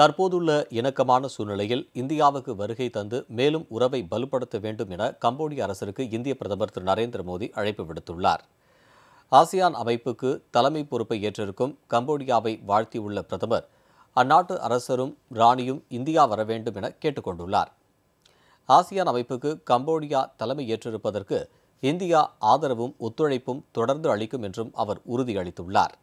தற்போதுள்ள இணக்கமான சூழ்நிலையில் இந்தியாவுக்கு வருகை தந்து மேலும் உறவை வலுப்படுத்த வேண்டும் என கம்போடிய அரசருக்கு இந்திய பிரதமர் திரு நரேந்திர மோடி அழைப்பு விடுத்துள்ளார் ஆசியான் அமைப்புக்கு தலைமை பொறுப்பை ஏற்றிருக்கும் கம்போடியாவை வாழ்த்தியுள்ள பிரதமர் அந்நாட்டு அரசரும் ராணியும் இந்தியா வர வேண்டும் என கேட்டுக்கொண்டுள்ளார் ஆசியான் அமைப்புக்கு கம்போடியா தலைமை ஏற்றிருப்பதற்கு இந்தியா ஆதரவும் ஒத்துழைப்பும் தொடர்ந்து அளிக்கும் என்றும் அவர் உறுதியளித்துள்ளார்